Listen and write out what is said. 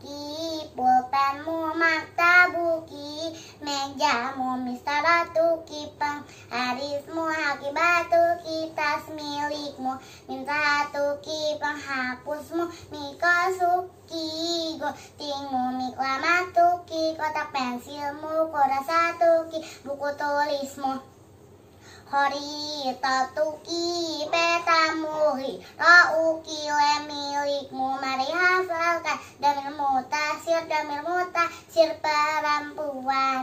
ki pulpenmu, mata maktabuki, mejamu, mistaratuki, pengharismu, hakibatuki, tas milikmu, mintatuki, penghapusmu, mikosuki, gotingmu, miklamatuki, kotak pensilmu, kura satu ki buku tulismu. Hori, tatuki, petamuhi, rauki, le damir muta sir damir muta sir perempuan